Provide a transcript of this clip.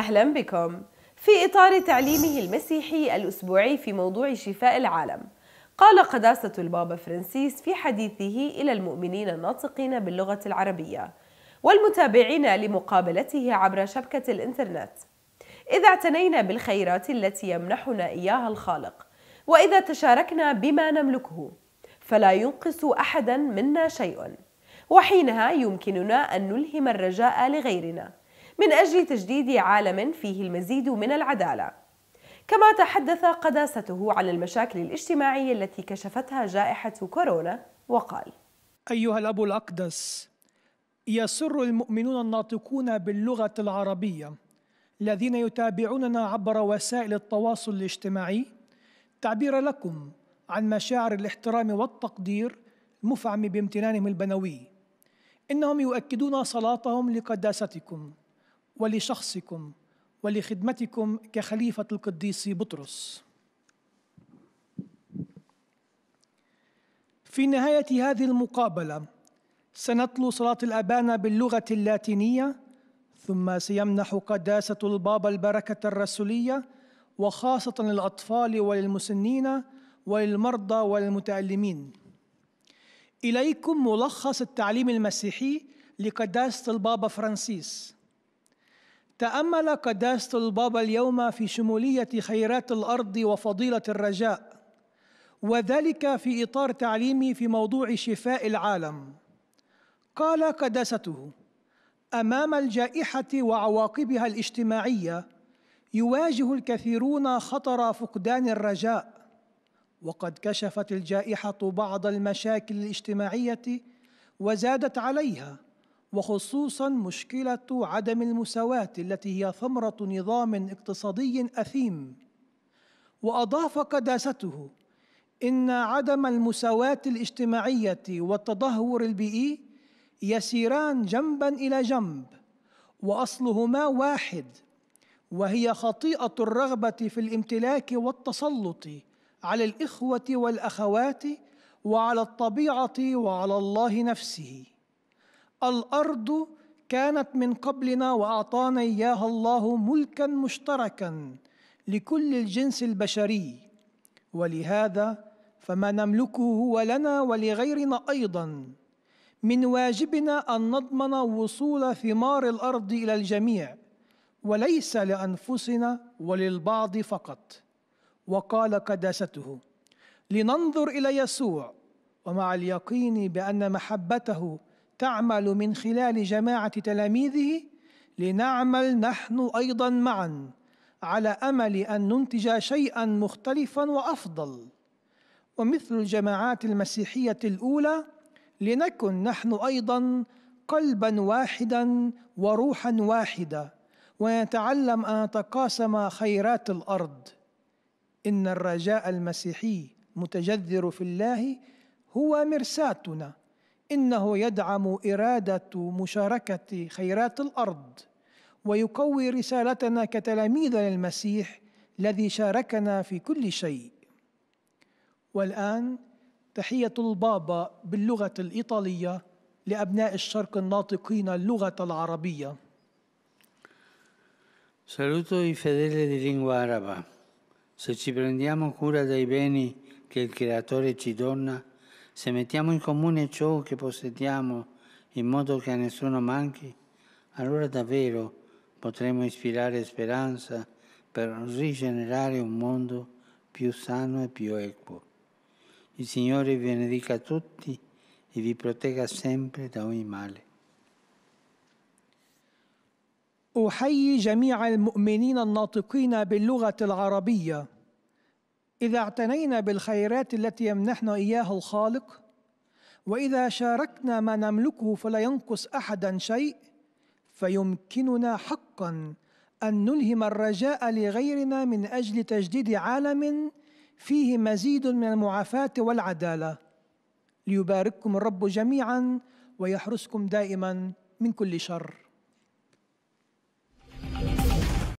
أهلا بكم في إطار تعليمه المسيحي الأسبوعي في موضوع شفاء العالم قال قداسة البابا فرانسيس في حديثه إلى المؤمنين الناطقين باللغة العربية والمتابعين لمقابلته عبر شبكة الإنترنت إذا اعتنينا بالخيرات التي يمنحنا إياها الخالق وإذا تشاركنا بما نملكه فلا ينقص أحدا منا شيء وحينها يمكننا أن نلهم الرجاء لغيرنا من أجل تجديد عالم فيه المزيد من العدالة كما تحدث قداسته عن المشاكل الاجتماعية التي كشفتها جائحة كورونا وقال أيها الأب الأقدس يسر المؤمنون الناطقون باللغة العربية الذين يتابعوننا عبر وسائل التواصل الاجتماعي تعبير لكم عن مشاعر الاحترام والتقدير المفعم بامتنانهم البنوي إنهم يؤكدون صلاتهم لقداستكم ولشخصكم ولخدمتكم كخليفة القديس بطرس. في نهاية هذه المقابلة سنتلو صلاة الأبانة باللغة اللاتينية ثم سيمنح قداسة البابا البركة الرسولية وخاصة للأطفال وللمسنين وللمرضى والمتألمين. إليكم ملخص التعليم المسيحي لقداسة البابا فرانسيس تأمل قداسة البابا اليوم في شمولية خيرات الأرض وفضيلة الرجاء وذلك في إطار تعليمي في موضوع شفاء العالم قال قداسته أمام الجائحة وعواقبها الاجتماعية يواجه الكثيرون خطر فقدان الرجاء وقد كشفت الجائحة بعض المشاكل الاجتماعية وزادت عليها وخصوصا مشكله عدم المساواه التي هي ثمره نظام اقتصادي اثيم واضاف قداسته ان عدم المساواه الاجتماعيه والتدهور البيئي يسيران جنبا الى جنب واصلهما واحد وهي خطيئه الرغبه في الامتلاك والتسلط على الاخوه والاخوات وعلى الطبيعه وعلى الله نفسه الارض كانت من قبلنا واعطانا اياها الله ملكا مشتركا لكل الجنس البشري ولهذا فما نملكه هو لنا ولغيرنا ايضا من واجبنا ان نضمن وصول ثمار الارض الى الجميع وليس لانفسنا وللبعض فقط وقال قداسته لننظر الى يسوع ومع اليقين بان محبته تعمل من خلال جماعة تلاميذه لنعمل نحن أيضا معا على أمل أن ننتج شيئا مختلفا وأفضل ومثل الجماعات المسيحية الأولى لنكن نحن أيضا قلبا واحدا وروحا واحدة ونتعلم أن نتقاسم خيرات الأرض إن الرجاء المسيحي متجذر في الله هو مرساتنا انه يدعم اراده مشاركه خيرات الارض ويقوي رسالتنا كتلاميذ للمسيح الذي شاركنا في كل شيء والان تحيه البابا باللغه الايطاليه لابناء الشرق الناطقين اللغه العربيه Saluto i fedeli di lingua araba. Se ci prendiamo cura dei beni che il Creatore ci dona, se mettiamo in comune ciò che possediamo in modo che a nessuno manchi, allora davvero potremo ispirare speranza per rigenerare un mondo più sano e più equo. Il Signore vi benedica tutti e vi protegga sempre da ogni male. أحيي جميع المؤمنين الناطقين باللغة العربية إذا اعتنينا بالخيرات التي يمنحنا إياها الخالق وإذا شاركنا ما نملكه فلا ينقص أحدا شيء فيمكننا حقا أن نلهم الرجاء لغيرنا من أجل تجديد عالم فيه مزيد من المعافاة والعدالة ليبارككم الرب جميعا ويحرسكم دائما من كل شر